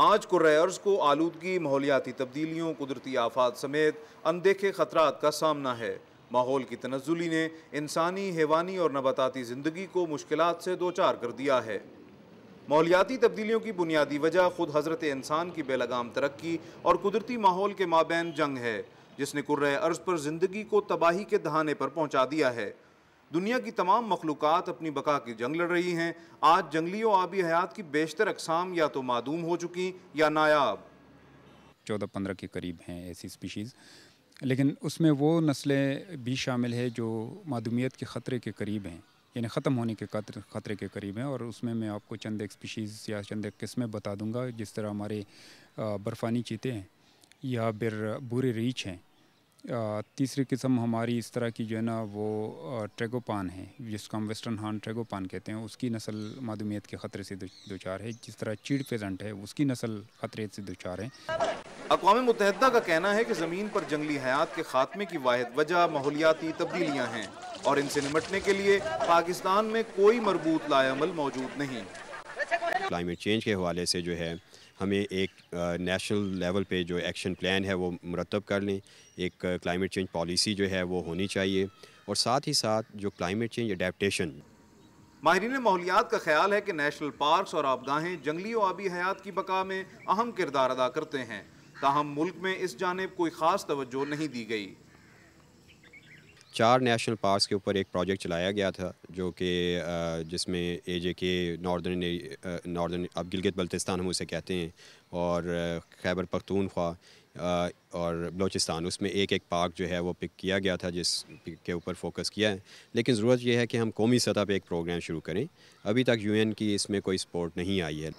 आज अर्ज़ को आलूदगी माहौलियाती तब्दीलियों कुदरती आफात समेत अनदेखे खतरा का सामना है माहौल की तनजुली ने इंसानी हैवानी और नबाताती ज़िंदगी को मुश्किल से दो चार कर दिया है माहौलियाती तब्दीलियों की बुनियादी वजह खुद हज़रत इंसान की बेलगाम तरक्की और कुदरती माहौल के माबेन जंग है जिसने कुर्र अर्ज पर ज़िंदगी को तबाही के दहाने पर पहुँचा दिया है दुनिया की तमाम मखलूक अपनी बका की जंग लड़ रही हैं आज जंगली और आबी हयात की बेशतर अकसाम या तो मदूम हो चुकी या नायाब चौदह पंद्रह के करीब हैं ऐसी स्पीशीज़ लेकिन उसमें वो नस्लें भी शामिल है जो मदूमियत के ख़तरे के करीब हैं यानी ख़त्म होने के ख़तरे के करीब हैं और उसमें मैं आपको चंद एक स्पीशीज़ या चंद एक किस्में बता दूंगा जिस तरह हमारे बर्फ़ानी चीते हैं या फिर बुरे रीछ हैं तीसरी किस्म हमारी इस तरह की जो है ना वो ट्रेगोपान है जिसको हम वेस्टर्न हॉर्न ट्रेगोपान कहते हैं उसकी नस्ल मधुमेह के ख़तरे से दो चार है जिस तरह चीड़ पेजेंट है उसकी नस्ल ख़तरे से दो चार है अकवा मुतहदा का कहना है कि ज़मीन पर जंगली हयात के खात्मे की वाद वजह माहौलियाती तब्दीलियाँ हैं और इनसे निमटने के लिए पाकिस्तान में कोई मरबूत लायामल मौजूद नहीं क्लाइमेट चेंज के हवाले से जो है हमें एक नेशनल लेवल पे जो एक्शन प्लान है वो मरतब कर लें एक क्लाइमेट चेंज पॉलिसी जो है वो होनी चाहिए और साथ ही साथ जो क्लाइमेट चेंज अडेप्टशन माहरीन माहौलियात का ख्याल है कि नेशनल पार्कस और आबगाहें जंगली और आबी हयात की बका में अहम किरदार अदा करते हैं ताहम मुल्क में इस जानब कोई ख़ास तवज्जो नहीं दी गई चार नेशनल पार्क्स के ऊपर एक प्रोजेक्ट चलाया गया था जो कि जिसमें ए जे के नॉर्दर्न नॉर्दर्न अब गिलगित बल्तिस्तान हम उसे कहते हैं और खैबर पख्तूनख्वा और बलूचिस्तान उसमें एक एक पार्क जो है वो पिक किया गया था जिस के ऊपर फोकस किया है लेकिन ज़रूरत यह है कि हम कौमी सतह पर एक प्रोग्राम शुरू करें अभी तक यू एन की इसमें कोई सपोर्ट नहीं आई है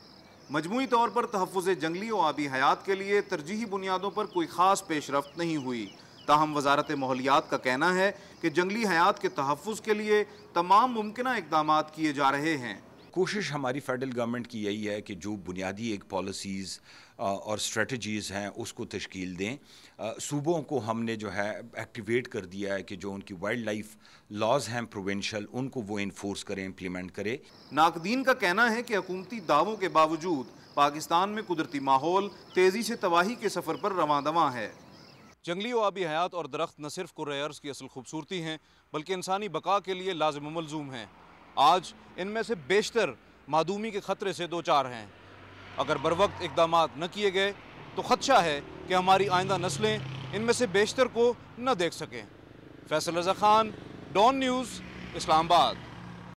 मजमू तौर पर तहफ़ जंगली और आबी हयात के लिए तरजीही बुनियादों पर कोई ख़ास पेशरफ नहीं हुई ताहम वजारत माहौलियात का कहना है कि जंगली हयात के तहफ़ के लिए तमाम मुमकिन इकदाम किए जा रहे हैं कोशिश हमारी फेडरल गवर्नमेंट की यही है कि जो बुनियादी एक पॉलिसीज़ और स्ट्रेटजीज़ हैं उसको तश्कील दें सूबों को हमने जो है एक्टिवेट कर दिया है कि जो उनकी वाइल्ड लाइफ लॉज हैं प्रोवेंशल उनको वो इन्फोर्स करें इम्प्लीमेंट करें नाकदीन का कहना है कि हकूमती दावों के बावजूद पाकिस्तान में कुदरती माहौल तेज़ी से तबाही के सफ़र पर रवा दवा है जंगली वाबी हयात और दरख्त न सिर्फ कुर्रर्ज़ की असल खूबसूरती हैं बल्कि इंसानी बका के लिए लाजम मलजूम हैं आज इनमें से बेशतर मादूमी के ख़तरे से दो चार हैं अगर बर वक्त इकदाम न किए गए तो ख़दशा है कि हमारी आइंदा नस्लें इनमें से बेशतर को न देख सकें फैसल रजा खान डॉन न्यूज़ इस्लामाबाद